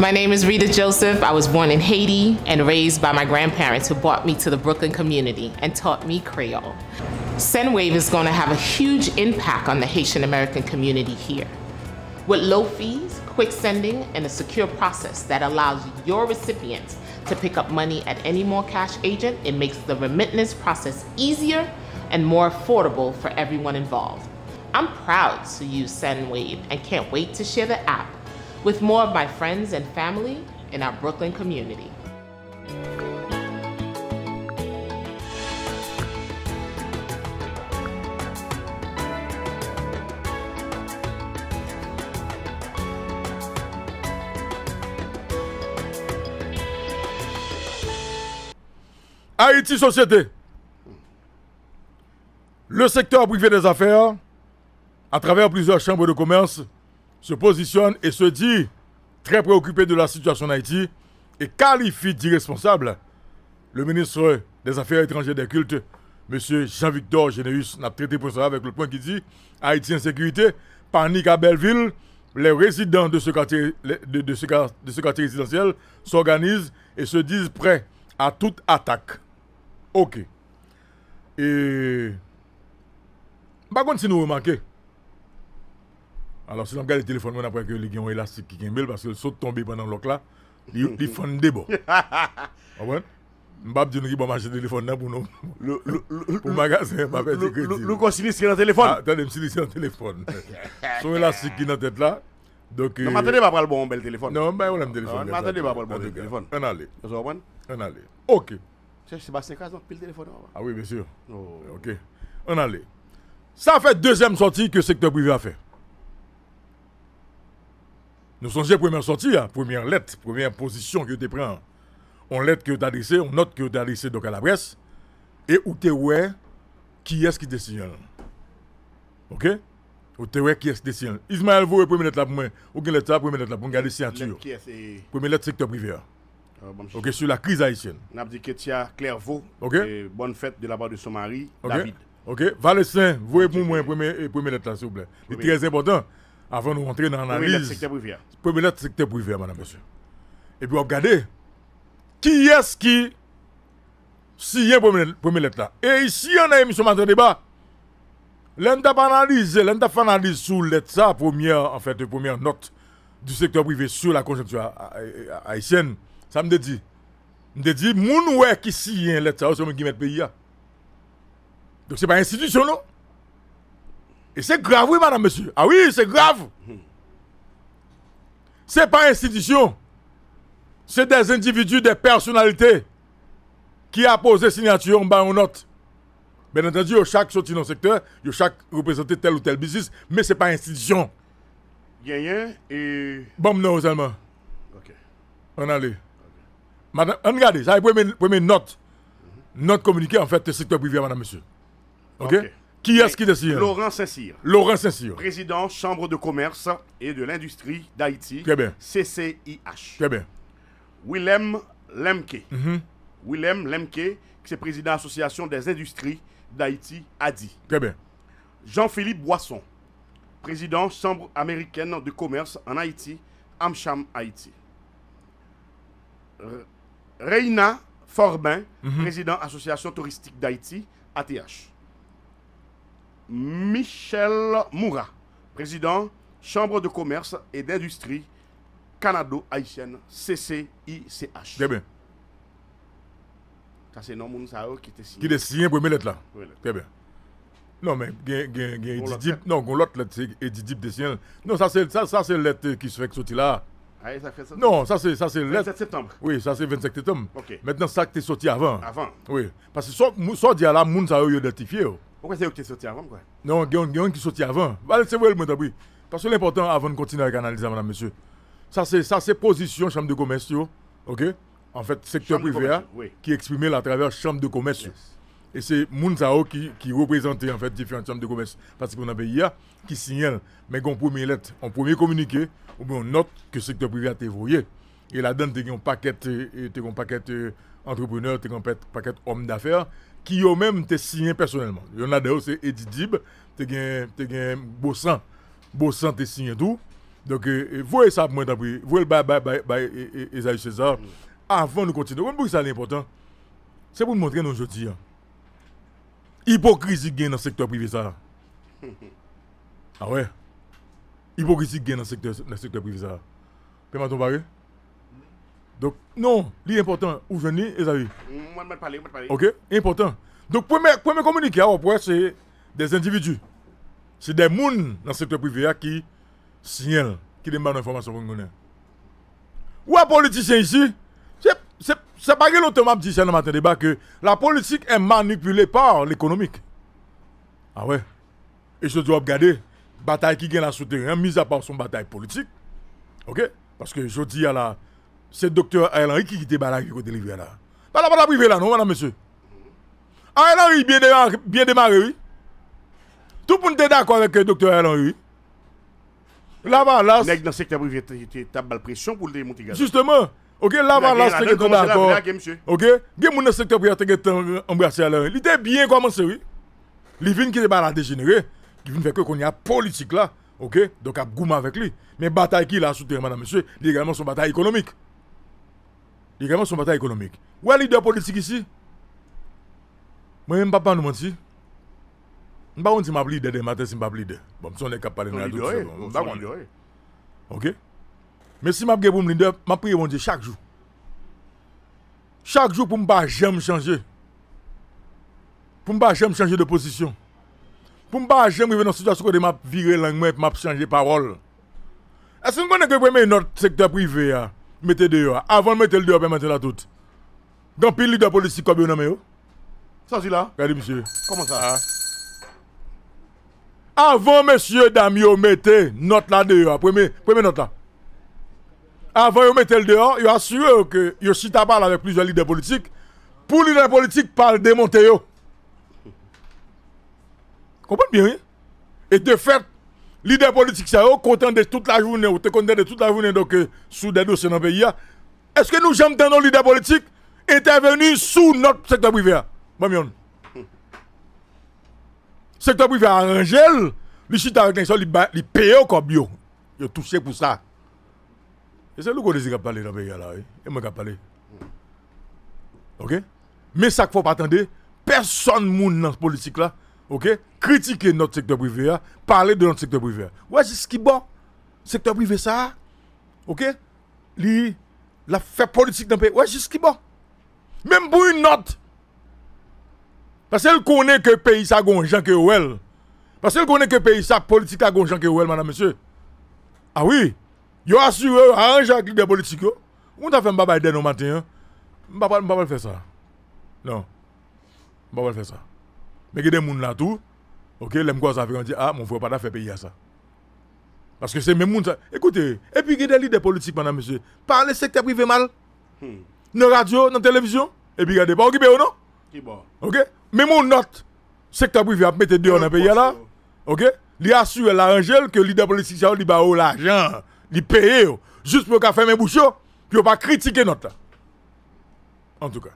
My name is Rita Joseph. I was born in Haiti and raised by my grandparents who brought me to the Brooklyn community and taught me Creole. SendWave is going to have a huge impact on the Haitian American community here. With low fees, quick sending, and a secure process that allows your recipients to pick up money at any more cash agent, it makes the remittance process easier and more affordable for everyone involved. I'm proud to use SendWave and can't wait to share the app with more of my friends and family in our Brooklyn community. Haïti Société, le secteur privé des affaires, à travers plusieurs chambres de commerce, se positionne et se dit très préoccupé de la situation en Haïti et qualifie d'irresponsable le ministre des Affaires étrangères des cultes, M. Jean-Victor Généus, n'a traité pour ça avec le point qui dit Haïti sécurité, panique à Belleville, les résidents de ce quartier, de, ce, quartier résidentiel s'organisent et se disent prêts à toute attaque. Ok. Et. Par contre, si nous remarquons, alors, si on regarde le téléphone, on apprend que les gens élastique qui est belle parce qu'ils saute tomber pendant l'oc là. Ils font des bons. Ah bon? Mbap dit qu'il va marcher le téléphone là pour nous. Pour le magasin, Mbap est Le que. Nous, qu'on s'y le téléphone. Ah, attendez, je suis un téléphone. Son élastique qui est dans la tête là. Donc. Non, euh, m'attendez pas prendre le bon bel téléphone. Non, mais on a le téléphone. Non, m'attendez pas prendre le bon téléphone. Un aller. Vous comprenez? Un aller. Ok. C'est Sébastien Cazan, pile téléphone. Ah oui, bien sûr. Oh. Ok. Un aller. Ça fait deuxième sortie que le secteur privé a fait. Nous sommes la première sortie, hein, première lettre, première position que tu prends. On lettre que tu adressé, on note que tu adressé donc à la presse. Et où tu ouais, qui est-ce qui décide. OK Où tu ouais, qui est-ce qui décide. Ismaël vous première lettre là pour moi. Ou premier lettre là, première lettre là pour garder signature. Première lettre secteur privé. Hein. Ah, OK, sur la crise haïtienne. a dit Ketia Clairvaux. OK. Bonne fête de la part de son mari, David. OK, Valessin, êtes pour moi première lettre là s'il vous plaît. C'est très important avant de rentrer dans l'analyse. Premier secteur privé. Hein. Premier lettre secteur privé, madame, monsieur. Et puis, regardez, qui est-ce qui signe premier, premier lettre là Et ici, on a émission matin débat. L'un a analysé, l'un d'après analyse sur lettre ça, première, en fait, première note du secteur privé sur la conjoncture haïtienne. Ça me dit. Je dit, moun ouais qui signe lettre ça, c'est mon qui là. pays. Hein. Donc, c'est pas institutionnel et c'est grave, oui, madame, monsieur. Ah oui, c'est grave. C'est pas institution. C'est des individus, des personnalités qui a posé signature en bas en note. Bien entendu, chaque sorti dans le secteur, chaque représenté tel ou tel business, mais ce n'est pas institution. Gagnant et. Bon, non, seulement. Ok. On allait. Madame, on regarde, ça, première, première note. Notre communiqué, en fait, le secteur privé, madame, monsieur. Ok? Qui est-ce qui décide Laurent Saint-Cyr. Laurent Saint-Cyr. Président Chambre de commerce et de l'industrie d'Haïti. CCIH. Willem Lemke. Mhm. Willem Lemke, qui est président de l'Association des industries d'Haïti, a Jean-Philippe Boisson, président Chambre américaine de commerce en Haïti, Amcham Haïti. Reina Forbin, mhm. président Association touristique d'Haïti, ATH. Michel Moura, président Chambre de commerce et d'industrie canado-haïtienne, CCICH. Très bien. Ça, c'est non, qui te signé. Qui te était signé, mes lettres là. Très bien. Non, mais non, a l'autre lettre, c'est te de Non, ça, c'est ça, ça, lettre qui se fait sortir là. Ah, ça fait ça non, ça c'est ça c'est 27 septembre. Oui, ça c'est 27 septembre. Ok. Maintenant ça que tu sorti avant. Avant. Oui, parce que soit soit dit là moun ça yo identifié. Pourquoi c'est eux qui sont avant, Non, il y a qui sont avant. Bah, c'est vrai, le oui. Parce que l'important, avant de continuer à analyser, madame, monsieur, ça c'est ça position chambre de commerce, ok En fait, secteur privé, qui est exprimé à travers chambre de commerce. Et c'est Mounzao qui, qui représente en fait différentes chambres de commerce, parce qu'on a pays qui signale, mais qu'on premier lettre, on premier communiqué, ou bien on note que le secteur privé a été voyé. Et là-dedans, tu as un paquet, euh, un paquet euh, entrepreneur, tu un paquet d'hommes d'affaires, Ki yo menm te sinyen personelman. Yo nan deyo se Edi Dib te gen te gen bosan. Bosan te sinyen tou. Donke, e, vwe sa pou mwen tapri. Vwe l bay bay bay Ezayi e, e, Cesar. Afan nou kontine. Wan pou ki sa lè important. Se pou moun moun kè nan joti. Hipokrizik gen nan sektor privisa. A ah we. Hipokrizik gen nan sektor privisa. Pèman ton pare? Pèman ton pare? Donc, non, l'important, où venez, les amis. Moi, je parler, je parler. Ok, important. Donc, premier, premier communiqué, hein, c'est des individus. C'est des gens dans le secteur privé hein, qui signalent, qui demandent l'information pour nous. Ou un politicien ici, c'est pas que l'autre m'a dit ça dans matin débat que la politique est manipulée par l'économique. Ah ouais. Et je dois regarder, la bataille qui gagne la souterraine, mise à part son bataille politique. Ok? Parce que je dis à la c'est docteur Ariel Henry qui était là, qui côté livré là. Pas la pas privée là, non, madame, monsieur. Ariel Henry, bien démarré, bien démarré, oui. Tout le monde est d'accord avec le docteur Ariel Henry. Là-bas, là. dans le secteur privé, tu as la pression pour le démonter. Justement. Ok, là-bas, là, c'est que d'accord. Ok, il dans secteur privé qui embrassé à Il était bien commencé, oui. Il vient qui est là dégénéré, qui vient faire que qu'on y a politique là. Ok, donc à goût avec lui. Mais bataille qu'il a terre, madame, monsieur, également son bataille économique il gamins son bataille économique. Où est le leader politique ici Moi-même, papa nous mentit. Je ne sais pas que je suis leader des matins, si je leader. Bon, si on est capable de parler de Ok Mais si je suis leader, je prie mon Dieu chaque jour. Chaque jour pour ne pas jamais changer. Pour ne pas jamais changer de position. Pour ne pas jamais arriver dans une situation où je vais langue et je changer de parole. Est-ce que vous connaissez notre secteur privé hein? mettez dehors. Avant de mettre le dehors, ben, mettez la toute. Dans pile leader politique comme vous avez. Oh. Ça, c'est là. Regardez, monsieur. Comment ça? Ah. Avant, monsieur Damio, mettez note là dehors. Premier, premier note là. Avant, de mettre le dehors, vous assurez que vous si parle avec plusieurs leaders politiques. Pour les leaders politiques, parle démonter. Comprenez bien, hein? Et de fait, Lide politik sa yo konten de tout la jounen, ou te konten de tout la jounen doke sou dedo se nan peyi ya. Eske nou jam tendon lide politik interveni sou not sektor privea? Bamyon. Sektor privea anjel, li chita rekeny se li peye yo kob yo. Yo touche pou sa. Ese lou kode si kap pale nan peyi ya la? Eman kap pale. Ok? Men sa k fò patande, person moun nan se politik la, ok, critiquer notre secteur privé, hein. parler de notre secteur privé. Ouais, c'est ce qui est bon. Secteur privé, ça, ok, li, la fait politique dans pays. Ouais, c'est ce qui est bon. Même pour une note. Parce qu'elle connaît que le pays, ça, gon Jean que ouel Parce qu'elle connaît que le pays, ça, politique, gon Jean que ouel madame, monsieur. Ah oui, yo assuré, arrange avec les politiques, On t'a fait un babaïden le matin, hein. va pas faire ça. Non. pas faire ça. Mais il y a des gens là tout. Ok, les gens ça dit ah mon frère pas fait payer ça. Parce que c'est mes gens, ça. Écoutez, et puis il y a des leaders politiques madame monsieur. Parlez secteur privé mal. Hmm. Dans la radio, dans la télévision et puis regardez pas occupé ou non Qui bon. OK Même on note secteur privé a mis deux dans pays là. OK Il assure l'arrangement que leader politique il li ba l'argent, il paye juste pour qu'a mes bouchons puis pas critiquer notre En tout cas,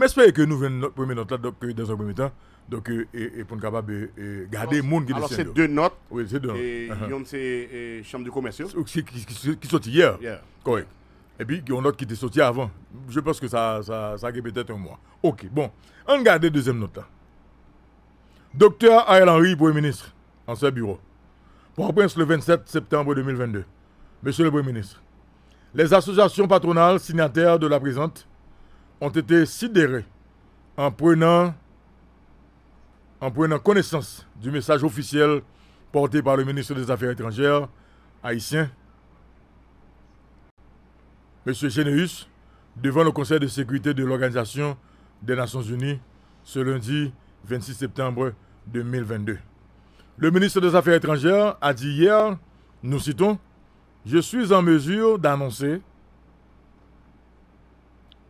j'espère que nous venons notre premier note là dans un premier temps donc, et, pour nous capable de garder les gens qui Alors, c'est deux notes. Oui, c'est deux notes. Et une, ont ces Chambre de commerce. Qui, qui, qui hier. Correct. Et puis, il y a une note qui était sortie avant. Je pense que ça, ça, ça a peut-être un mois. OK, bon. On garde la deuxième note. Hein. Docteur Ariel Henry, Premier ministre, en ce bureau. Pour reprendre le 27 septembre 2022. Monsieur le Premier ministre, les associations patronales signataires de la présente ont été sidérées en prenant en prenant connaissance du message officiel porté par le ministre des Affaires étrangères haïtien, M. Généus, devant le Conseil de sécurité de l'Organisation des Nations Unies ce lundi 26 septembre 2022. Le ministre des Affaires étrangères a dit hier, nous citons, Je suis en mesure d'annoncer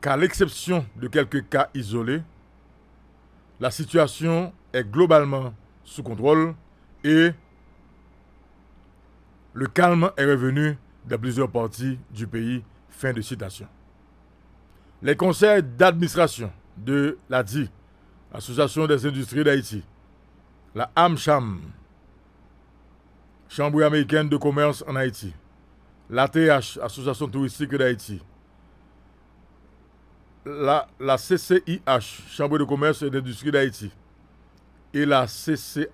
qu'à l'exception de quelques cas isolés, la situation est globalement sous contrôle et le calme est revenu dans plusieurs parties du pays. Fin de citation. Les conseils d'administration de la DI, Association des industries d'Haïti, la AmCham, Chambre américaine de commerce en Haïti, la TH, Association touristique d'Haïti, la CCIH, Chambre de commerce et d'industrie d'Haïti, et la, CCIHC,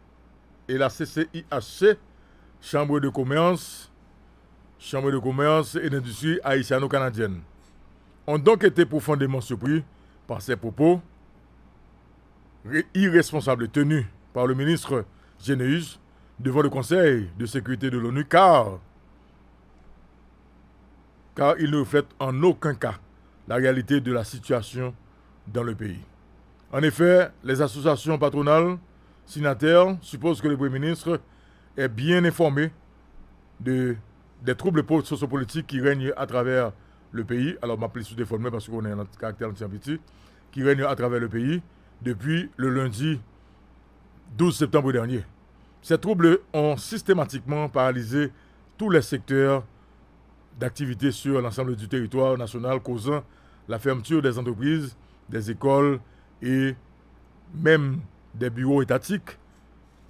Chambre de commerce, Chambre de commerce et d'industrie haïtiano-canadienne, ont donc été profondément surpris par ces propos irresponsables tenus par le ministre Généus devant le Conseil de sécurité de l'ONU car, car il ne reflète en aucun cas la réalité de la situation dans le pays. En effet, les associations patronales signataires suppose que le Premier ministre est bien informé de, des troubles sociopolitiques qui règnent à travers le pays. Alors, ma sous déformé parce qu'on est un caractère anti qui règne à travers le pays depuis le lundi 12 septembre dernier. Ces troubles ont systématiquement paralysé tous les secteurs d'activité sur l'ensemble du territoire national, causant la fermeture des entreprises, des écoles et même des bureaux étatiques,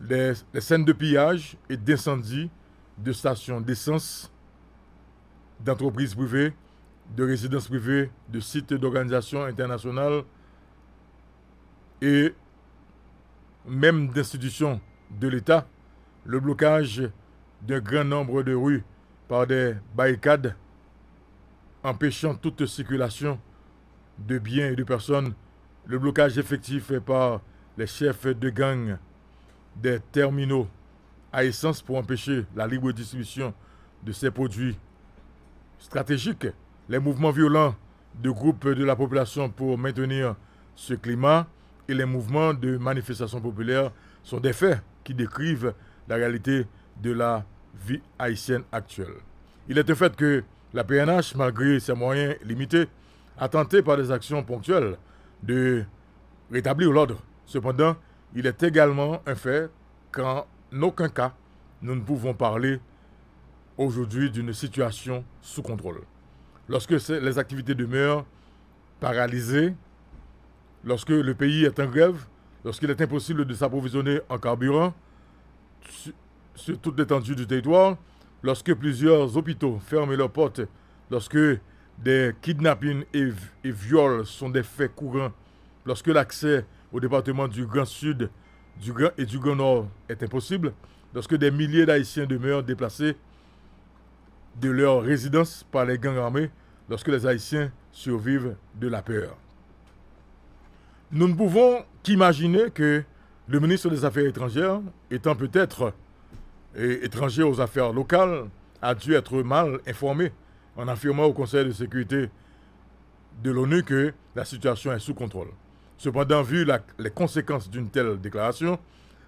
les, scènes de pillage et d'incendie de stations d'essence, d'entreprises privées, de résidences privées, de sites d'organisations internationales et même d'institutions de l'État, le blocage d'un grand nombre de rues par des barricades empêchant toute circulation de biens et de personnes, le blocage effectif par les chefs de gang des terminaux à essence pour empêcher la libre distribution de ces produits stratégiques, les mouvements violents de groupes de la population pour maintenir ce climat et les mouvements de manifestation populaire sont des faits qui décrivent la réalité de la vie haïtienne actuelle. Il est de fait que la PNH, malgré ses moyens limités, a tenté par des actions ponctuelles de rétablir l'ordre Cependant, il est également un fait qu'en aucun cas, nous ne pouvons parler aujourd'hui d'une situation sous contrôle. Lorsque les activités demeurent paralysées, lorsque le pays est en grève, lorsqu'il est impossible de s'approvisionner en carburant sur toute l'étendue du territoire, lorsque plusieurs hôpitaux ferment leurs portes, lorsque des kidnappings et, viols sont des faits courants, lorsque l'accès au département du Grand Sud du Grand et du Grand Nord est impossible lorsque des milliers d'Haïtiens demeurent déplacés de leur résidence par les gangs armés lorsque les Haïtiens survivent de la peur. Nous ne pouvons qu'imaginer que le ministre des Affaires étrangères, étant peut-être étranger aux affaires locales, a dû être mal informé en affirmant au Conseil de sécurité de l'ONU que la situation est sous contrôle. Cependant, vu les conséquences d'une telle déclaration,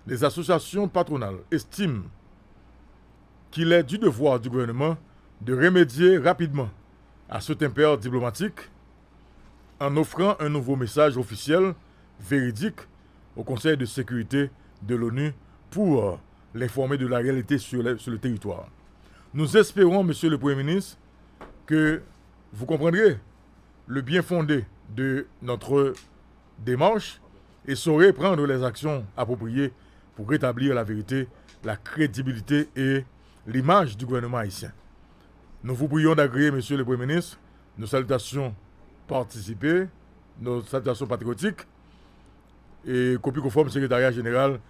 les associations patronales estiment qu'il est du devoir du gouvernement de remédier rapidement à ce impair diplomatique en offrant un nouveau message officiel véridique au Conseil de sécurité de l'ONU pour euh, l'informer de la réalité sur le, sur le, territoire. Nous espérons, Monsieur le Premier ministre, que vous comprendrez le bien fondé de notre démarche et saurait prendre les actions appropriées pour rétablir la vérité, la crédibilité et l'image du gouvernement haïtien. Nous vous prions d'agréer, Monsieur le Premier ministre, nos salutations participées, nos salutations patriotiques et copie conforme secrétariat général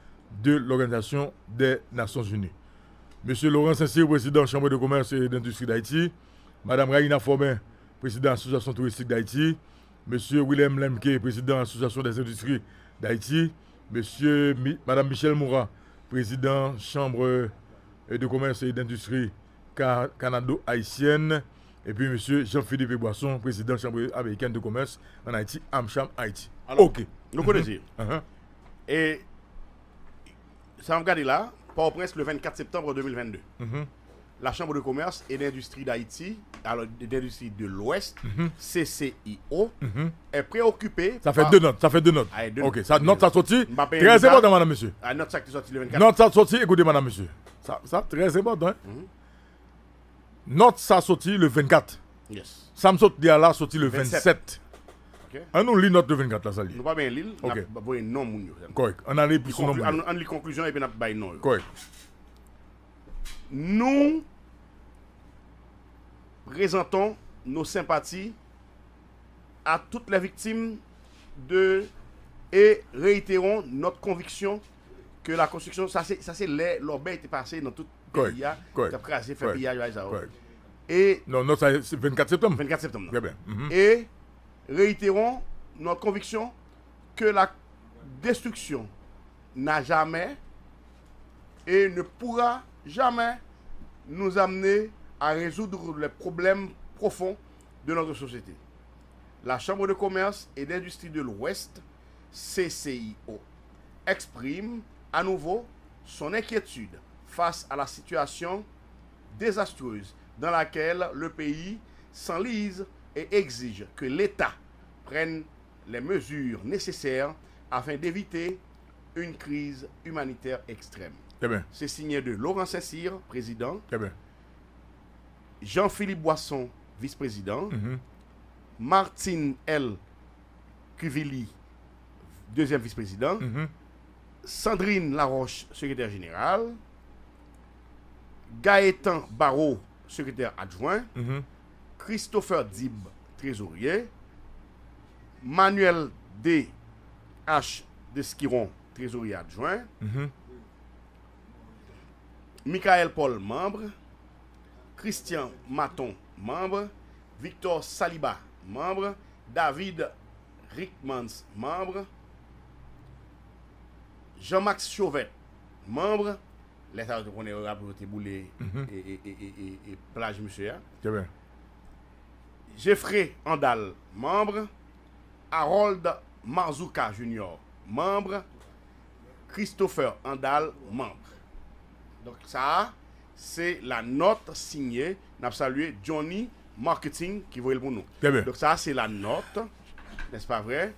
de l'Organisation des Nations Unies. Monsieur Laurent Saint-Cyr, président de Chambre de commerce et d'industrie d'Haïti, Madame Raina Formé, présidente de l'Association touristique d'Haïti, Monsieur Willem Lemke, président de l'Association des industries d'Haïti. Monsieur, Madame Michel Moura, président Chambre euh, de commerce et d'industrie canado-haïtienne. Et puis Monsieur Jean-Philippe Boisson, président Chambre américaine de commerce en Haïti, Amcham, Haïti. ok. Nous connaissons. Uh Et ça, garder là, pas au le 24 septembre 2022 la Chambre de commerce et d'industrie d'Haïti, alors d'industrie de l'Ouest, mhm. CCIO, mhm. est préoccupée. Ça fait deux notes, ça fait deux notes. ok, ça, note ça sorti. Très important, madame, monsieur. Ah, note ça sorti le 24. Note ça sorti, écoutez, madame, monsieur. Ça, ça très important. Hein? Mm Note ça sorti le 24. Yes. Ça me sorti le 27. OK. Ah, okay. On nous lit notre de 24 là, ça lit. pas bien on a non Correct. On a les On lit conclusion et on a non. Correct. Nous présentons nos sympathies à toutes les victimes de et réitérons notre conviction que la construction, ça c'est ça c'est l'objet passée passé dans toute pays, qui hein. a fait pays Et non non c'est 24 septembre. 24 septembre. bien. Mhm. Et réitérons notre conviction que la destruction n'a jamais et ne pourra jamais nous amener à résoudre les problèmes profonds de notre société. La Chambre de commerce et d'industrie de l'Ouest, CCIO, exprime à nouveau son inquiétude face à la situation désastreuse dans laquelle le pays s'enlise et exige que l'État prenne les mesures nécessaires afin d'éviter une crise humanitaire extrême. C'est signé de Laurent Saint-Cyr, président, Jean-Philippe Boisson, vice-président. Mhm. Martine L. Cuvilly, deuxième vice-président. Mhm. Sandrine Laroche, secrétaire générale. Gaëtan Barrault, secrétaire adjoint. Mhm. Christopher Dib, trésorier. Manuel D. H. Desquiron, trésorier adjoint. Michael Paul, membre. Christian Maton, membre. Victor Saliba, membre. David Rickmans, membre. Jean-Max Chauvet, membre. Lè t'a jè konè yò rap, pou te bou lè e plage, monsieur. Tè bè. Jeffrey Andal, membre. Harold Marzouka, jounior, membre. Christopher Andal, membre. Donk sa... c'est la note signée, n'a salué Johnny Marketing qui voit bon nous. Donc ça, c'est la note, n'est-ce pas vrai,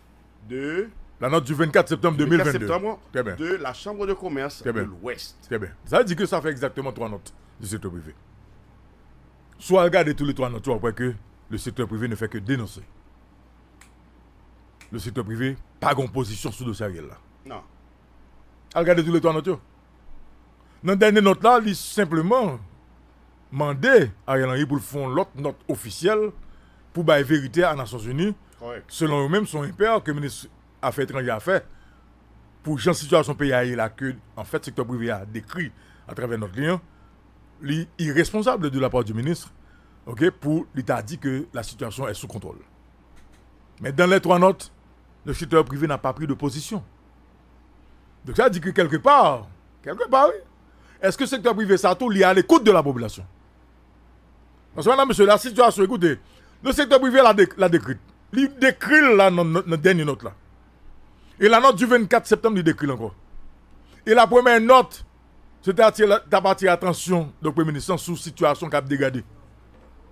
de... La note du 24 septembre 2022. de la Chambre de commerce de l'Ouest. Très bien. Ça dit que ça fait exactement trois notes du secteur privé. Soit regarder tous les trois notes, après que le secteur privé ne fait que dénoncer. Le secteur privé, pas composition position sous le là. Non. Ah, regardez tous les trois notes. Dans dernière note note, il a simplement à à Yalanri pour fond l'autre note officielle pour la vérité à Nations Nations Unies, selon eux-mêmes, son que que ministre a fait etranji a fait, pour gérer la situation pays. la que en fait le secteur privé a à à travers notre il est irresponsable de la part du ministre ok, pour l'État dit que la situation est sous contrôle. Mais dans les trois notes, le secteur privé n'a pas pris de position. Donc ça dit que quelque part, quelque part, oui, est-ce que le secteur privé, ça tout lié à l'écoute de la population Parce que madame, monsieur, la situation, écoutez, le secteur privé la, décrit. Il décrit la dernière note là. Et la note du 24 septembre, il décrit encore. Et la première note, c'était à partir attention de Premier ministre la situation qui a dégradée.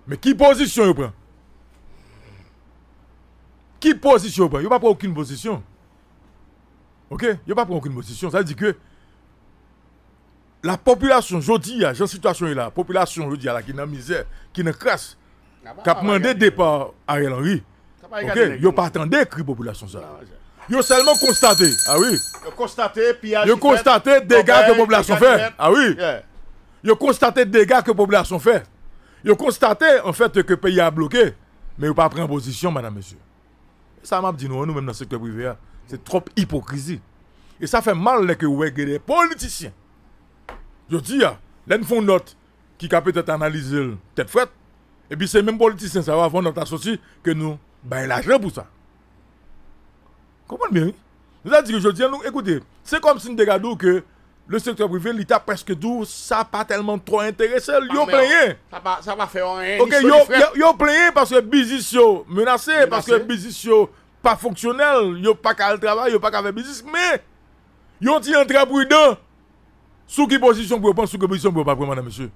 Mais qui position il prend Qui position il prend Il pas prend aucune position. Ok Il pas prend aucune position. Ça veut dire que la population, je dis, la situation là, la population, je dis, qui est dans la misère, qui est dans crasse, ah bah, qui a ah bah, demandé départ à Ariel Henry, ok, ils pas attendu que la population ça. Ah, ils ont seulement constaté, ah oui. Ils ont constaté, puis dégâts que la population fait, ah oui. Ils ont constaté dégâts que la population fait. Ils ont constaté, en fait, que le pays a bloqué, mais ils n'ont pas pris en position, madame, monsieur. Ça m'a dit, nous, nous même dans le secteur privé, hein, c'est trop hypocrisie. Et ça fait mal que vous des politiciens Yo di ya, lè nou foun not ki ka pètèt analize lè tèt fèt, e pi se mèm politisyen sa va avon not asosye ke nou, ba yon lajre pou sa. Kompon mè yon? Zat di ki yo di an nou, ekoutè, se kom sin de gado ke le sektor privé l'ita pèskè dou, sa pa telman tro interèsel, yo plèye. Sa pa fè an en iso di fèt. Yo plèye paske bizis yo menase, paske bizis yo pa fonksyonel, yo pa ka al travay, yo pa ka ve bizis, mè, yo ti entra bou yon dan, Sous quelle position pour prendre, sous qui position pour pas prendre, madame monsieur.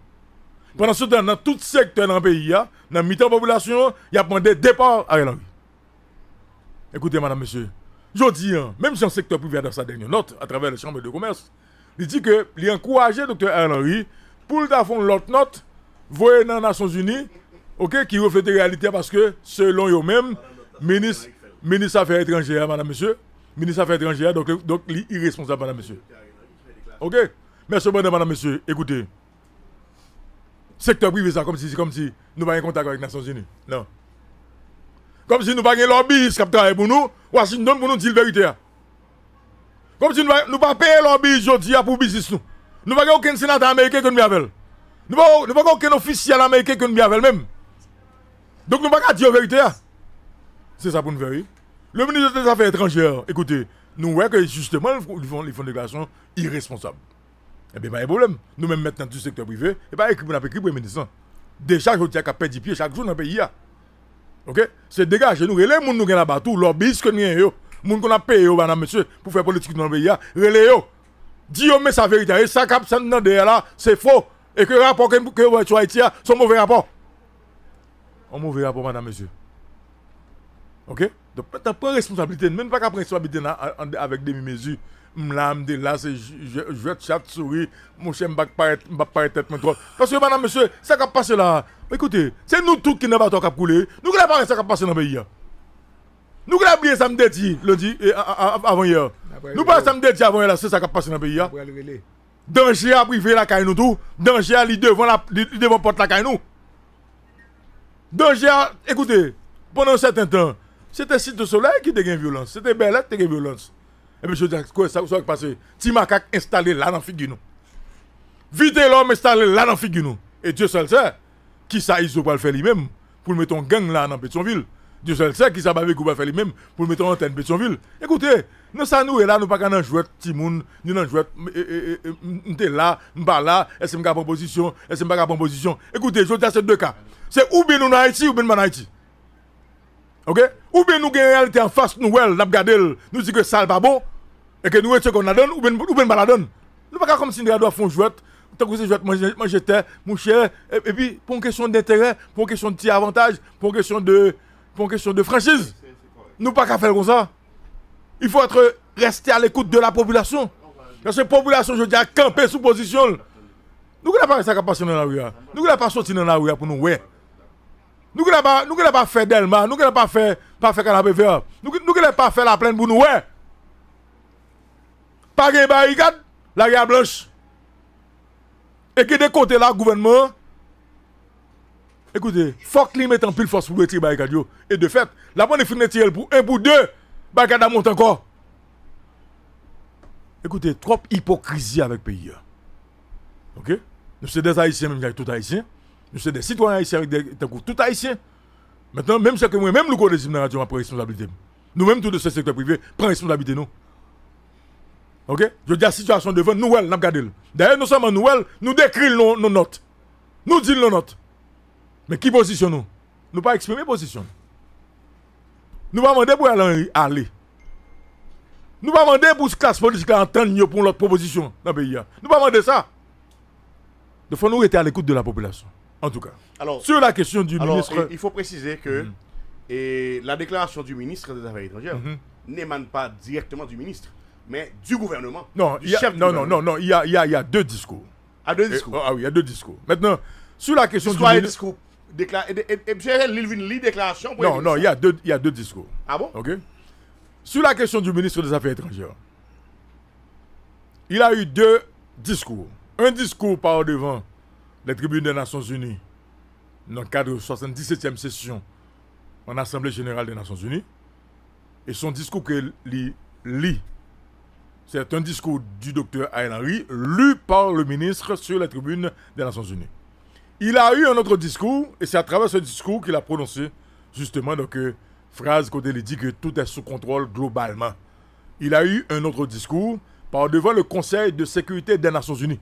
Pendant ce temps, dans tout secteur dans le pays, dans la mi population, il y a demandé départ à Ariel Écoutez, madame, monsieur, je dis, hein, même si un secteur privé dans sa dernière note, à travers les chambres de commerce, il dit que il encouragé docteur Ariel Henry pour faire l'autre note, voyez dans les Nations Unies, ok, qui reflète la réalité parce que selon eux-mêmes, ministre, des Affaires étrangères, madame, monsieur, ministre Affaires étrangères, donc, donc irresponsable, madame, monsieur. Ok? Merci, madame, madame, monsieur. Écoutez, secteur privé, ça, comme si, comme si nous n'avons pas contact avec les Nations Unies. Non. Comme si nous n'avions pas lobbyistes qui travaillent pour nous, Washington, pour nous dire la vérité. Comme si nous n'avons pas payé lobbyistes aujourd'hui pour business. Nous n'avons aucun sénateur américain qui nous appelle. Nous n'avons aucun officiel américain qui nous appelle même. Donc nous n'avons pas dire la vérité. C'est ça pour nous faire. Le ministre des Affaires étrangères, écoutez, nous voyons que justement, ils font des déclarations irresponsables eh bien, pas de problème. nous même maintenant, du secteur privé, et pas écrit, pour les Déjà, je dis qu'à perdre pied chaque jour dans le pays. Ok? C'est dégage. nous. les moun nous gagne là-bas tout. que nous Les Moun qu'on a payé, madame, monsieur, pour faire politique dans le pays. Relais, dis mais sa vérité. Et ça, cap, ça, dans là, c'est faux. Et que le rapport que vous avez sur Haïti, c'est un mauvais rapport. Un mauvais rapport, madame, monsieur. Ok? Donc, tu pas responsabilité. Même pas qu'à responsabilité avec demi-mesures. Mla, mde, la, se, je, je, chat, souri, mouche, mbak paret, mbak paret, tèt, mwen trol. Paswe, banan, mse, sa kap pase la, ekoute, se nou touk ki ne bato kap koule, nou glabare sa kap pase nan beyi ya. Nou glabare sa mde di, londi, e, a, a, a, avan yon. Nou glabare sa mde di avan yon la se sa kap pase nan beyi ya. Danger a prive la kany nou tou, danger a li devan la, li devan porte la kany nou. Danger a, ekoute, ponen certain tan, se te sit de solei ki te gen violans, se te bel et te gen violans. Et eh puis je dis, quoi, ça, ça passe Si macaque installé là dans la figure Vite l'homme installé là dans figuino figure Et Dieu seul sait qui ça il va le faire lui-même pour mettre un gang là dans Pétionville. Dieu seul sait qui ça va faire lui-même pour mettre en antenne Pétionville. Écoutez, nous ça nous est là, nous pas qu'un jouet Timoun monde, nous n'en jouet nous là, nous pas là, est-ce que nous avons position, est-ce que nous avons position. Écoutez, je dis ces deux cas. C'est ou bien nous en Haïti ou bien nous en Haïti. OK Où bien nous gagnons réalité en face nous, nous regardons, nous disons que ça n'est pas bon et que nous retire qu'on la donne ou bien ou ben la donne. Nous pas comme si nous doit un jouette, tant que c'est jouette manger manger terre, mon cher et, puis pour une question d'intérêt, pour une question de petit avantage, pour une question de pour une question de franchise. Nous pas faire comme ça. Il faut être rester à l'écoute de la population. Parce que la population je dis a campé sous position. Nous ne pas ça qui passer dans la rue. Hein. Nous ne pas sortir dans la rue hein, pour nous ouais. Nous ne pas pas faire Delma, nous ne pas faire pas faire la vert. Nous ne pas faire la plaine pour nous ouais. Par barricade la blanche. Et qui de côté là, gouvernement, écoutez, fort qu'il mette en pile force pour retirer barricade. Et de fait, la bonne de tirer pour un pour deux, barricade monte encore. Écoutez, trop hypocrisie avec le pays. Hein. Ok? Nous sommes des Haïtiens, même avec tout Haïtien. Nous sommes des citoyens haïtiens avec des, tout Haïtiens. Maintenant, même chaque que moi, même le connaissons pris la radio, on responsabilité. nous même tout de ce secteur privé, prend responsabilité nous. Ok? Je dis la situation devant nous, nous D'ailleurs, nous sommes en nous, nous décrivons nos, notes. Nous disons nos notes. Mais qui positionne nous Nous pas exprimer position. Nous pas demander pour aller. Nous pas demander pour classe politique entendre pour notre proposition dans le pays. Hein. Nous pas demander ça. Il faut nous être à l'écoute de la population. En tout cas. Alors, sur la question du ministre. Il faut préciser que mm. la déclaration du ministre des Affaires étrangères mm-hmm. n'émane pas directement du ministre mais du gouvernement. Non, non, non, non, il y a, y deux ah, euh, discours. Ah, oui, il y a deux discours. Maintenant, sur la question du. Et discours. Décla... Et, déclaration. non, non, il y, a deux, y deux discours. Ah bon Ok. Sur la question du ministre des Affaires étrangères, il a eu deux discours. Un discours par devant les tribunes des Nations Unies, dans le cadre de la 77e session en Assemblée générale des Nations Unies, et son discours qu'il lit c'est un discours du docteur Ayan Henry, lu par le ministre sur la tribune des Nations Unies. Il a eu un autre discours, et c'est à travers ce discours qu'il a prononcé, justement, donc, euh, phrase quand il dit que tout est sous contrôle globalement. Il a eu un autre discours par devant le Conseil de sécurité des Nations Unies.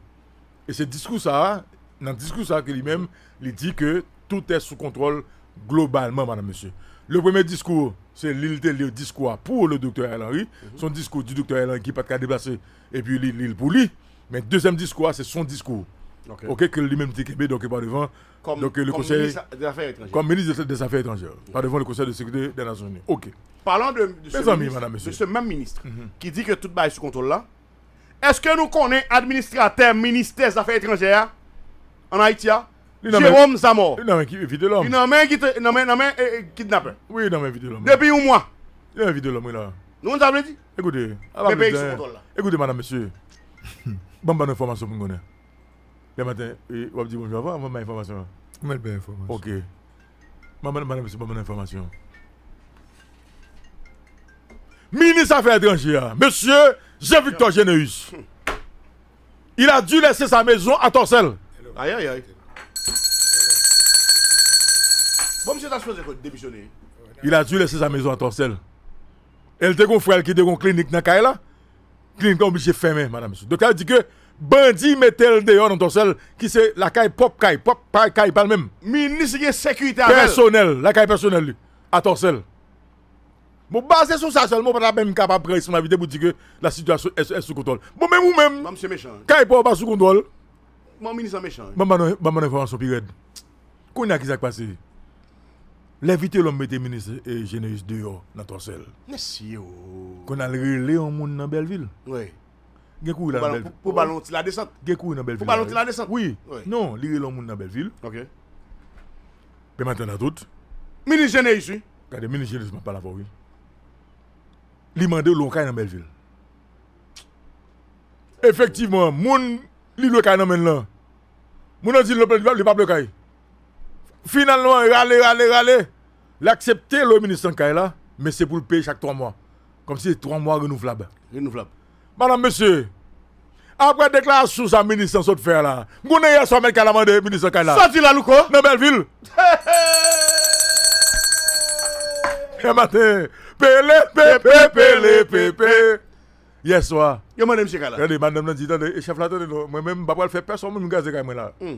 Et ce discours, là dans le discours, là lui-même, il dit que tout est sous contrôle globalement, madame, monsieur. Le premier discours, c'est l'île de discours pour le docteur El mhm. Son discours du docteur qui n'a pas déplacer et puis l'île pour lui. Mais deuxième discours, c'est son discours. Ok, que lui-même dit qu'il donc pas devant donc, euh, le conseil, des Affaires étrangères. Comme ministre des Affaires étrangères, pas devant le Conseil de sécurité des Nations Unies. Ok. Parlons de, ce, amis, de ce, même ministre mhm. qui dit que tout être sous contrôle là. Est-ce que nous connaissons administrateur, ministère des Affaires étrangères en Haïti? Che om sa mor. Li nanmen e, vide l'om. Li nanmen e, e, kidnappe. Oui, nanmen vide l'om. Depi ou mwa. Li nanmen vide l'om. Nou an tablè di? Ekoudè. Mè pey sou kontol la. Ekoudè, manan, mè sè. Ban ban informasyon pou mwen konè. Lè matin, wap di bonjou avan, ban ban informasyon. Ban ban informasyon. Ok. Manan, bon, manan, mè sè, ban ban informasyon. Ministre Afèr Drangia, mè sè, J. Victor Geneus. Il a dû lè sè sa mè zon a torsel. A ya ya, yè. Il a dû laisser sa maison à Torcel. Elle était un frère qui était une clinique dans la Clinique obligée de fermer, madame. Donc elle dit que bandit mettait dehors dans Torcel, qui c'est la caille pop caille, pop caille, pas le même. Ministre de sécurité Personnel, la caille personnelle, à Torcel. Bon, basé sur ça seulement, ne suis même capable de pour dire que la situation est, sous contrôle. Bon, même vous-même, quand il n'est pas sous contrôle, mon ministre est méchant. Maman, maman, information Qu'on a qui s'est passé? Levite yon mbete jenayis deyo nan ton sel. Nesye yo. Oh. Konan li re le yon moun nan Belvil. Wey. Gekou yon nan Belvil. Pou balonti la desant. Gekou yon nan Belvil. Pou balonti la desant. Oui. Non, li re yon moun nan Belvil. Ok. Pe mante nan tout. Mini jenayis yon. Kade mini jenayis man pala fò wè. Li mande yon lò kèy nan Belvil. Efektivman, moun li lò kèy nan men lan. Moun an zil lò pen di bab, li bab lò kèy. Finalement, râler, râler, râler. L'accepter, le ministre Kaila, mais c'est pour le payer chaque trois mois. Comme si trois mois renouvelables. Renouvelables. Madame, monsieur, après déclarer sous sa ministre sans faire là. Vous n'avez pas mettre calamant de ministre Kaila. là. Sorti là, Louko. Dans Belleville. Et matin, pélé, pépé, pélé, pé Hier soir. Yo, madame, c'est Kaila. Regardez, madame, dit, chef là, moi-même, je ne vais pas faire personne, je vais me gazer quand là. Hmm.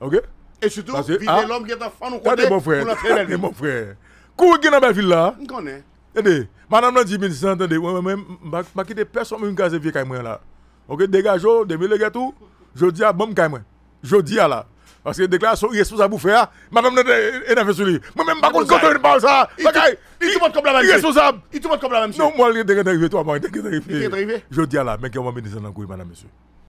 Ok? Et surtout, vivez ah, l'homme qui est en fan ou côté mon frère. Regardez mon frère. Kou qui dans ma ville là Je connais. Attendez, madame l'a dit, mais attendez, moi-même, je ne quitte personne pour me caser vieux comme là. Ok, dégage, demi-le tout, je dis à bon comme Je dis à là. Parce que déclaration irresponsable faire, madame est fait sur lui. Moi-même, pas contre quand on parle ça. Il tout le monde comme la même Irresponsable. Il tout le monde comme la même chose. Non, moi, je est arrivé, toi, moi, il est arrivé. Je dis à la, mais qui va me dire ça dans le madame, monsieur.